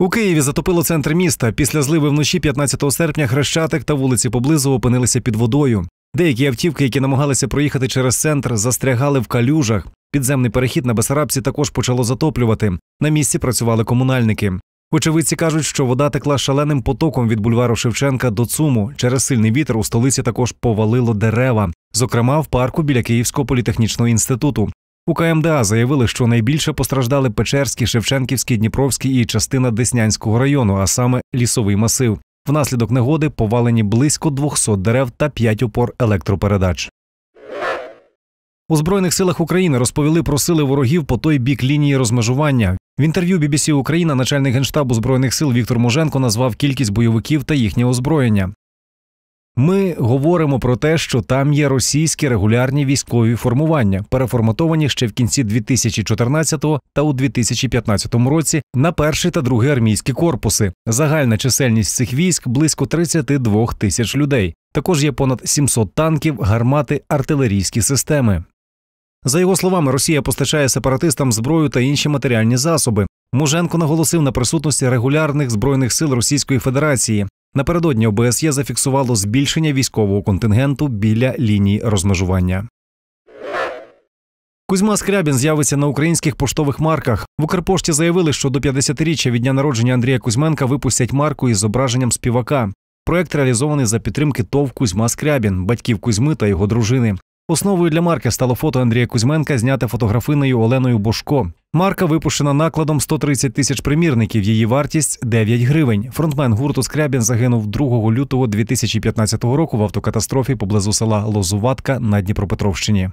У Києві затопило центр міста. Після зливи вночі 15 серпня хрещатик та вулиці поблизу опинилися під водою. Деякі автівки, які намагалися проїхати через центр, застрягали в калюжах. Підземний перехід на Бесарабці також почало затоплювати. На місці працювали комунальники. Очевидці кажуть, що вода текла шаленим потоком від бульвару Шевченка до Цуму. Через сильний вітер у столиці також повалило дерева, зокрема в парку біля Київського політехнічного інституту. У КМДА заявили, що найбільше постраждали Печерський, Шевченківський, Дніпровський і частина Деснянського району, а саме лісовий масив. Внаслідок негоди повалені близько 200 дерев та 5 опор електропередач. У Збройних силах України розповіли про сили ворогів по той бік лінії розмежування. В інтерв'ю BBC Україна начальник генштабу збройних сил Віктор Моженко назвав кількість бойовиків та їхнє озброєння. Ми говоримо про те, що там є російські регулярні військові формування, переформатовані ще в кінці 2014 та у 2015 році на перший та другий армійські корпуси. Загальна чисельність цих військ близько 32 тисяч людей. Також є понад 700 танків, гармати, артилерійські системи. За його словами, Росія постачає сепаратистам зброю та інші матеріальні засоби. Муженко наголосив на присутності регулярних збройних сил Російської Федерації, Напередодні ОБСЄ зафіксувало збільшення військового контингенту біля лінії розмежування. Кузьма Скрябін з'явиться на українських поштових марках. В Укрпошті заявили, що до 50-річчя від дня народження Андрія Кузьменка випустять марку із зображенням співака. Проект реалізований за підтримки ТОВ Кузьма Скрябін, батьків Кузьми та його дружини. Основою для марки стало фото Андрія Кузьменка, зняте фотографиною Оленою Бошко. Марка випущена накладом 130 тисяч примірників. Її вартість 9 гривень. Фронтмен гурту Скрябін загинув 2 лютого 2015 року в автокатастрофі поблизу села Лозуватка на Дніпропетровщині.